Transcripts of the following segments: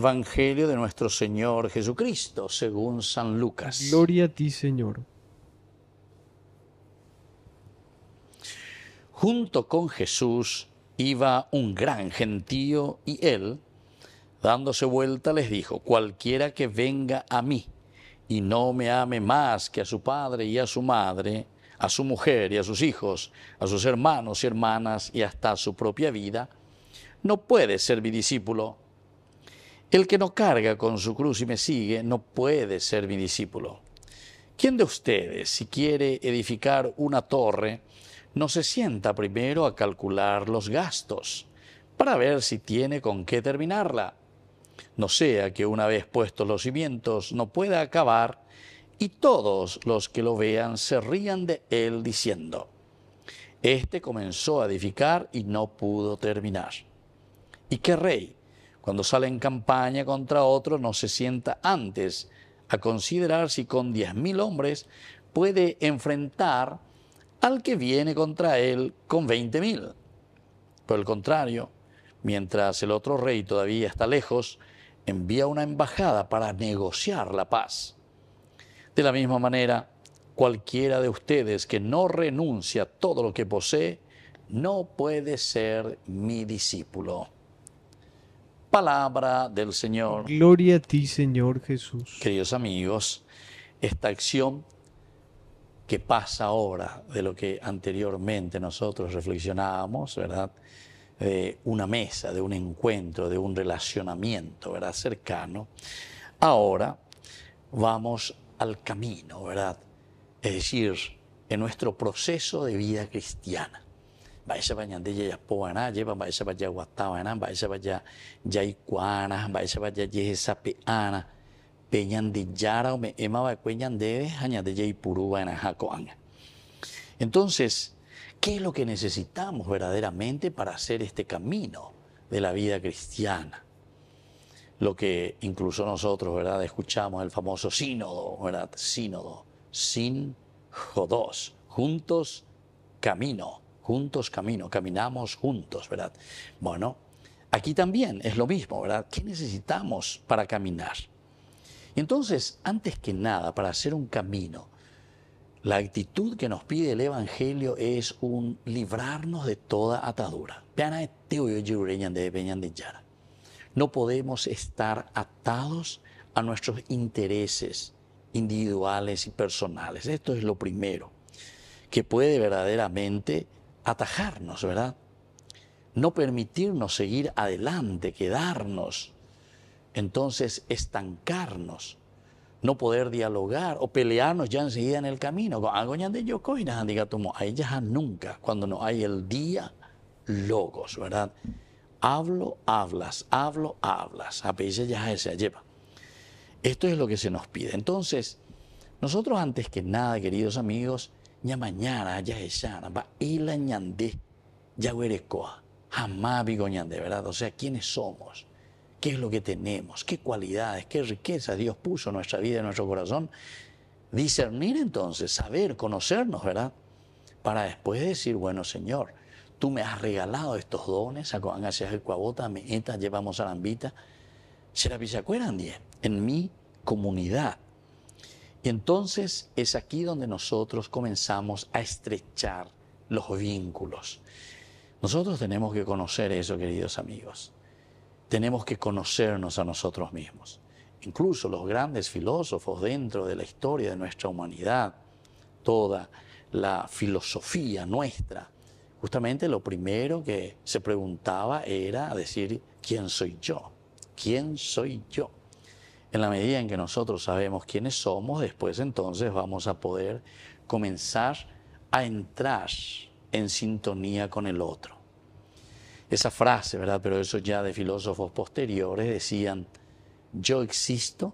Evangelio de nuestro Señor Jesucristo, según San Lucas. Gloria a ti, Señor. Junto con Jesús iba un gran gentío y él, dándose vuelta, les dijo, cualquiera que venga a mí y no me ame más que a su padre y a su madre, a su mujer y a sus hijos, a sus hermanos y hermanas y hasta a su propia vida, no puede ser mi discípulo. El que no carga con su cruz y me sigue no puede ser mi discípulo. ¿Quién de ustedes, si quiere edificar una torre, no se sienta primero a calcular los gastos para ver si tiene con qué terminarla? No sea que una vez puestos los cimientos no pueda acabar y todos los que lo vean se rían de él diciendo, Este comenzó a edificar y no pudo terminar. ¿Y qué rey? cuando sale en campaña contra otro, no se sienta antes a considerar si con 10.000 hombres puede enfrentar al que viene contra él con 20.000. Por el contrario, mientras el otro rey todavía está lejos, envía una embajada para negociar la paz. De la misma manera, cualquiera de ustedes que no renuncia a todo lo que posee, no puede ser mi discípulo palabra del Señor. Gloria a ti, Señor Jesús. Queridos amigos, esta acción que pasa ahora de lo que anteriormente nosotros reflexionábamos, ¿verdad? De una mesa, de un encuentro, de un relacionamiento, ¿verdad? Cercano. Ahora vamos al camino, ¿verdad? Es decir, en nuestro proceso de vida cristiana váyase para Ñandilla, Yaspobana, lleva, váyase para allá Guatabana, váyase para allá Yaicuana, váyase para allá Yesapeana, Peñandillara, Ema Bacueñandeve, Añandilla y Purubana, Jacoanga. Entonces, ¿qué es lo que necesitamos verdaderamente para hacer este camino de la vida cristiana? Lo que incluso nosotros, ¿verdad? Escuchamos el famoso sínodo, ¿verdad? Sínodo, sin jodos, juntos camino juntos camino, caminamos juntos, ¿verdad? Bueno, aquí también es lo mismo, ¿verdad? ¿Qué necesitamos para caminar? Entonces, antes que nada, para hacer un camino, la actitud que nos pide el Evangelio es un librarnos de toda atadura. Este no podemos estar atados a nuestros intereses individuales y personales. Esto es lo primero que puede verdaderamente atajarnos, ¿verdad? No permitirnos seguir adelante, quedarnos, entonces estancarnos, no poder dialogar o pelearnos ya enseguida en el camino. Ah, de yo a nunca, cuando no hay el día, logos, ¿verdad? Hablo, hablas, hablo, hablas. A ya se lleva. Esto es lo que se nos pide. Entonces, nosotros antes que nada, queridos amigos, mañana ya va y la ñandé, huerezcoa jamás de ¿verdad? O sea, ¿quiénes somos? ¿Qué es lo que tenemos? ¿Qué cualidades? ¿Qué riquezas Dios puso en nuestra vida, en nuestro corazón? Discernir entonces, saber, conocernos, ¿verdad? Para después decir, bueno, Señor, tú me has regalado estos dones, hacia el cuabota, meeta, llevamos a la ambita, será en mi comunidad, y entonces es aquí donde nosotros comenzamos a estrechar los vínculos. Nosotros tenemos que conocer eso, queridos amigos. Tenemos que conocernos a nosotros mismos. Incluso los grandes filósofos dentro de la historia de nuestra humanidad, toda la filosofía nuestra, justamente lo primero que se preguntaba era decir, ¿quién soy yo? ¿Quién soy yo? En la medida en que nosotros sabemos quiénes somos, después entonces vamos a poder comenzar a entrar en sintonía con el otro. Esa frase, ¿verdad? Pero eso ya de filósofos posteriores decían, yo existo,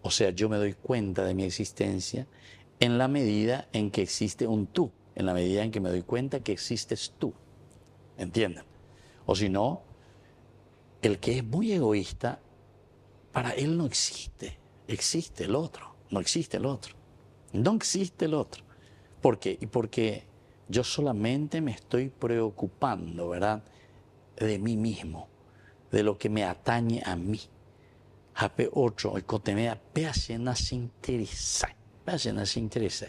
o sea, yo me doy cuenta de mi existencia en la medida en que existe un tú, en la medida en que me doy cuenta que existes tú. ¿Entienden? O si no, el que es muy egoísta para él no existe, existe el otro, no existe el otro, no existe el otro. ¿Por qué? Y porque yo solamente me estoy preocupando, ¿verdad? De mí mismo, de lo que me atañe a mí. ap 8, el cotemea, interesa, interesa.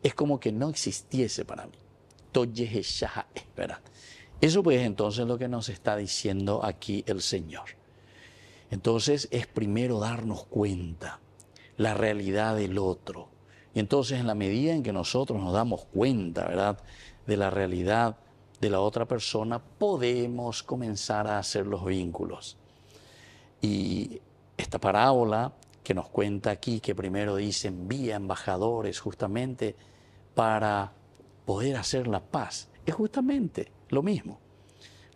Es como que no existiese para mí. Toye ¿verdad? Eso pues entonces es lo que nos está diciendo aquí el Señor. Entonces es primero darnos cuenta la realidad del otro. Y entonces en la medida en que nosotros nos damos cuenta, ¿verdad?, de la realidad de la otra persona, podemos comenzar a hacer los vínculos. Y esta parábola que nos cuenta aquí, que primero dice envía embajadores justamente para poder hacer la paz, es justamente lo mismo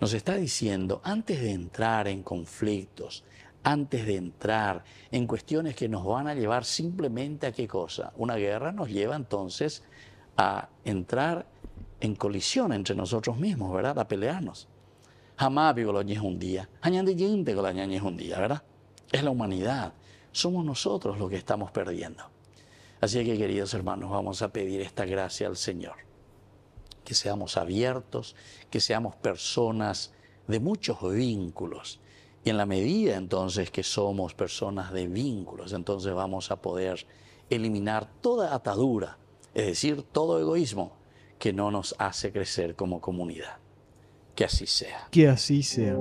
nos está diciendo, antes de entrar en conflictos, antes de entrar en cuestiones que nos van a llevar simplemente a qué cosa, una guerra nos lleva entonces a entrar en colisión entre nosotros mismos, ¿verdad? A pelearnos. Jamás vivo un día, con es un día, ¿verdad? Es la humanidad, somos nosotros los que estamos perdiendo. Así que queridos hermanos, vamos a pedir esta gracia al Señor que seamos abiertos, que seamos personas de muchos vínculos. Y en la medida entonces que somos personas de vínculos, entonces vamos a poder eliminar toda atadura, es decir, todo egoísmo que no nos hace crecer como comunidad. Que así sea. Que así sea.